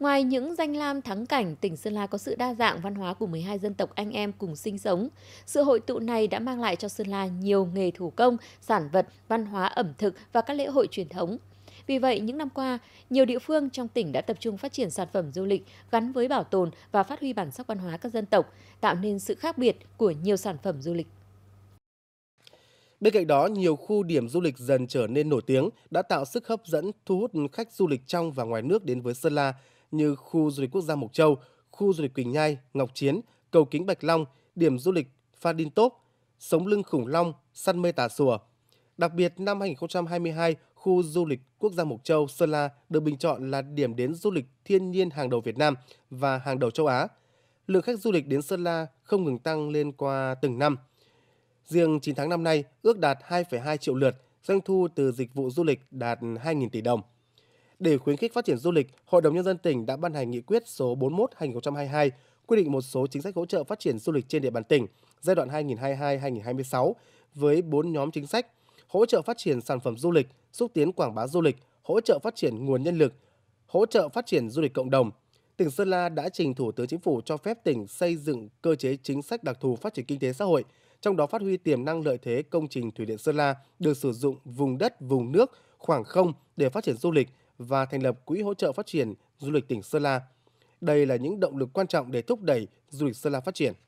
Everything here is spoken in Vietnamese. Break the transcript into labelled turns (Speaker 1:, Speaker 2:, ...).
Speaker 1: Ngoài những danh lam thắng cảnh, tỉnh Sơn La có sự đa dạng văn hóa của 12 dân tộc anh em cùng sinh sống. Sự hội tụ này đã mang lại cho Sơn La nhiều nghề thủ công, sản vật, văn hóa ẩm thực và các lễ hội truyền thống. Vì vậy, những năm qua, nhiều địa phương trong tỉnh đã tập trung phát triển sản phẩm du lịch gắn với bảo tồn và phát huy bản sắc văn hóa các dân tộc, tạo nên sự khác biệt của nhiều sản phẩm du lịch.
Speaker 2: Bên cạnh đó, nhiều khu điểm du lịch dần trở nên nổi tiếng, đã tạo sức hấp dẫn thu hút khách du lịch trong và ngoài nước đến với Sơn La như khu du lịch quốc gia Mộc Châu, khu du lịch Quỳnh Nhai, Ngọc Chiến, cầu kính Bạch Long, điểm du lịch Pha Đin Tốp, sống lưng khủng long, săn mây tà sùa. Đặc biệt năm 2022, khu du lịch quốc gia Mộc Châu, Sơn La được bình chọn là điểm đến du lịch thiên nhiên hàng đầu Việt Nam và hàng đầu châu Á. Lượng khách du lịch đến Sơn La không ngừng tăng lên qua từng năm. Riêng 9 tháng năm nay, ước đạt 2,2 triệu lượt, doanh thu từ dịch vụ du lịch đạt 2.000 tỷ đồng. Để khuyến khích phát triển du lịch, Hội đồng Nhân dân tỉnh đã ban hành nghị quyết số 41-2022 quy định một số chính sách hỗ trợ phát triển du lịch trên địa bàn tỉnh giai đoạn 2022-2026 với 4 nhóm chính sách hỗ trợ phát triển sản phẩm du lịch, xúc tiến quảng bá du lịch, hỗ trợ phát triển nguồn nhân lực, hỗ trợ phát triển du lịch cộng đồng. Tỉnh Sơn La đã trình Thủ tướng Chính phủ cho phép tỉnh xây dựng cơ chế chính sách đặc thù phát triển kinh tế xã hội, trong đó phát huy tiềm năng lợi thế công trình thủy điện Sơn La được sử dụng vùng đất, vùng nước, khoảng không để phát triển du lịch, và thành lập Quỹ hỗ trợ phát triển du lịch tỉnh Sơn La. Đây là những động lực quan trọng để thúc đẩy du lịch Sơn La phát triển.